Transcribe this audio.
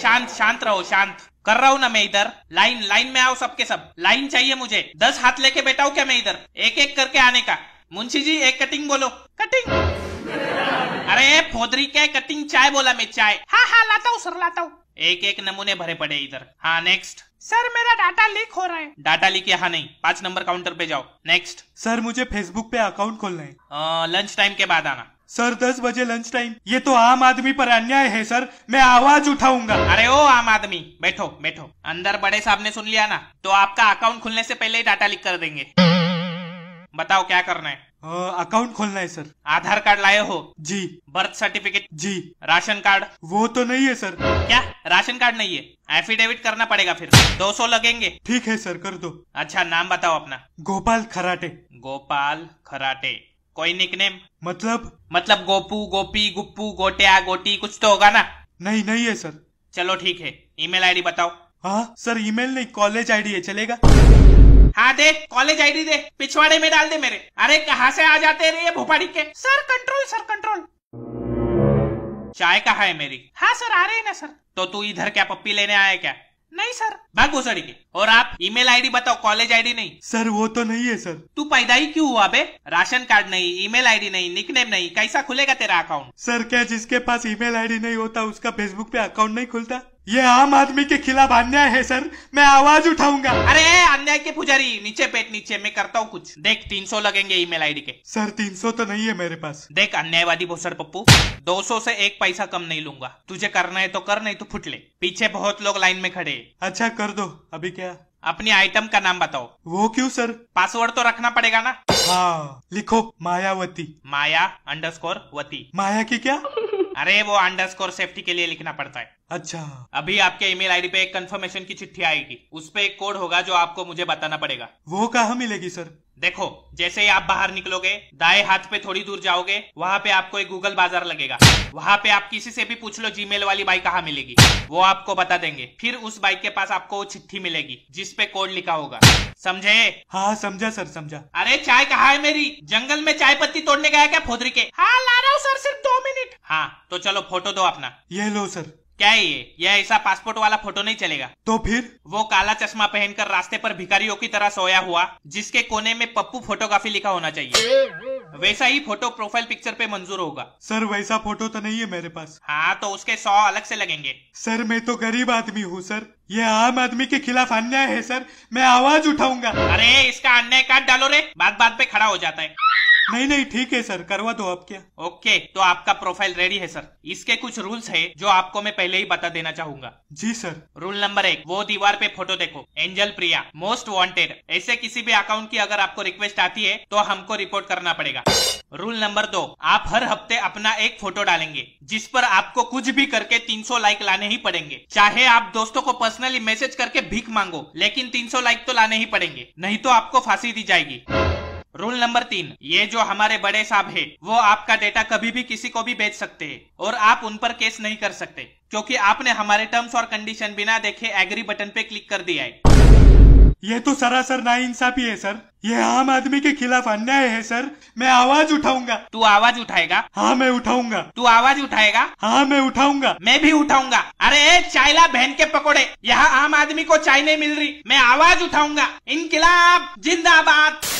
शांत शांत रहो शांत कर रहा हूँ ना मैं इधर लाइन लाइन में आओ सबके सब लाइन चाहिए मुझे दस हाथ लेके बैठा हूँ क्या मैं इधर एक एक करके आने का मुंशी जी एक कटिंग बोलो कटिंग अरे फोदरी के कटिंग चाय बोला मैं चाय हाँ हाँ लाता हूँ सर लाता हूँ एक एक नमूने भरे पड़े इधर हाँ नेक्स्ट सर मेरा डाटा लीक हो रहा है डाटा लीक यहाँ नहीं पाँच नंबर काउंटर पे जाओ नेक्स्ट सर मुझे फेसबुक पे अकाउंट खोलना है लंच टाइम के बाद आना सर दस बजे लंच टाइम ये तो आम आदमी पर अन्याय है सर मैं आवाज उठाऊंगा अरे ओ आम आदमी बैठो बैठो अंदर बड़े साहब ने सुन लिया ना तो आपका अकाउंट खुलने से पहले ही डाटा लीक कर देंगे बताओ क्या करना है अकाउंट खोलना है सर आधार कार्ड लाए हो जी बर्थ सर्टिफिकेट जी राशन कार्ड वो तो नहीं है सर क्या राशन कार्ड नहीं है एफिडेविट करना पड़ेगा फिर दो सौ लगेंगे ठीक है सर कर दो अच्छा नाम बताओ अपना गोपाल खराटे गोपाल खराटे कोई निकनेम मतलब मतलब गोपू गोपी गुप्पू गोटिया गोटी कुछ तो होगा ना नहीं नहीं है सर चलो ठीक है ईमेल आईडी बताओ हाँ सर ईमेल नहीं कॉलेज आईडी है चलेगा हाँ दे कॉलेज आईडी दे पिछवाड़े में डाल दे मेरे अरे कहाँ से आ जाते रहे भोपाड़ी के सर कंट्रोल सर कंट्रोल चाय कहाँ है मेरी हाँ सर आ रहे हैं ना सर तो तू इधर क्या पप्पी लेने आया क्या नहीं सर भाग घुसड़ी के और आप ईमेल आईडी बताओ कॉलेज आईडी नहीं सर वो तो नहीं है सर तू पैदा ही क्यों हुआ बे राशन कार्ड नहीं ईमेल आईडी नहीं निकनेम नहीं कैसा खुलेगा तेरा अकाउंट सर क्या जिसके पास ईमेल आईडी नहीं होता उसका फेसबुक पे अकाउंट नहीं खुलता ये आम आदमी के खिलाफ अन्याय है सर मैं आवाज उठाऊंगा अरे अन्याय के पुजारी नीचे पेट नीचे मैं करता हूँ कुछ देख तीन सौ लगेंगे ईमेल आईडी के सर तीन सौ तो नहीं है मेरे पास देख अन्यायवादी भोसड़ पप्पू दो सौ से एक पैसा कम नहीं लूंगा तुझे करना है तो कर नहीं तो फुट ले पीछे बहुत लोग लाइन में खड़े अच्छा कर दो अभी क्या अपनी आइटम का नाम बताओ वो क्यों सर पासवर्ड तो रखना पड़ेगा ना हाँ लिखो मायावती माया अंडरस्कोर वती माया की क्या अरे वो अंडरस्कोर सेफ्टी के लिए लिखना पड़ता है अच्छा अभी आपके ईमेल आईडी पे एक कंफर्मेशन की चिट्ठी आएगी उस पर एक कोड होगा जो आपको मुझे बताना पड़ेगा वो कहाँ मिलेगी सर देखो जैसे ही आप बाहर निकलोगे दाएं हाथ पे थोड़ी दूर जाओगे वहाँ पे आपको एक गूगल बाजार लगेगा वहाँ पे आप किसी से भी पूछ लो जी वाली बाइक कहाँ मिलेगी वो आपको बता देंगे फिर उस बाइक के पास आपको वो चिट्ठी मिलेगी जिस पे कोड लिखा होगा समझे हाँ, हाँ समझा सर समझा अरे चाय कहाँ है मेरी जंगल में चाय पत्ती तोड़ने गया क्या फोदरी के हाँ ला रहा हूँ सर सिर्फ दो मिनट हाँ तो चलो फोटो दो अपना ये लो सर क्या है ये यह ऐसा पासपोर्ट वाला फोटो नहीं चलेगा तो फिर वो काला चश्मा पहनकर रास्ते पर भिखारियों की तरह सोया हुआ जिसके कोने में पप्पू फोटोग्राफी लिखा होना चाहिए वैसा ही फोटो प्रोफाइल पिक्चर पे मंजूर होगा सर वैसा फोटो तो नहीं है मेरे पास हाँ तो उसके सौ अलग से लगेंगे सर मैं तो गरीब आदमी हूँ सर यह आम आदमी के खिलाफ अन्याय है सर मैं आवाज उठाऊंगा अरे इसका अन्याय काट डालो रे बात बात पे खड़ा हो जाता है नहीं नहीं ठीक है सर करवा दो आप क्या ओके तो आपका प्रोफाइल रेडी है सर इसके कुछ रूल्स है जो आपको मैं पहले ही बता देना चाहूंगा जी सर रूल नंबर एक वो दीवार पे फोटो देखो एंजल प्रिया मोस्ट वांटेड ऐसे किसी भी अकाउंट की अगर आपको रिक्वेस्ट आती है तो हमको रिपोर्ट करना पड़ेगा रूल नंबर दो आप हर हफ्ते अपना एक फोटो डालेंगे जिस पर आपको कुछ भी करके 300 लाइक लाने ही पड़ेंगे चाहे आप दोस्तों को पर्सनली मैसेज करके भीख मांगो लेकिन 300 लाइक तो लाने ही पड़ेंगे नहीं तो आपको फांसी दी जाएगी रूल नंबर तीन ये जो हमारे बड़े साहब है वो आपका डेटा कभी भी किसी को भी बेच सकते हैं और आप उन पर केस नहीं कर सकते क्योंकि आपने हमारे टर्म्स और कंडीशन बिना देखे एग्री बटन पे क्लिक कर दिया है ये तो सरासर ना इंसाफी है सर ये आम आदमी के खिलाफ अन्याय है सर मैं आवाज उठाऊंगा तू आवाज उठाएगा हाँ मैं उठाऊंगा तू आवाज उठाएगा हाँ मैं उठाऊंगा मैं भी उठाऊंगा अरे चाइला बहन के पकोड़े यहाँ आम आदमी को चाय नहीं मिल रही मैं आवाज उठाऊंगा इनकलाब जिंदाबाद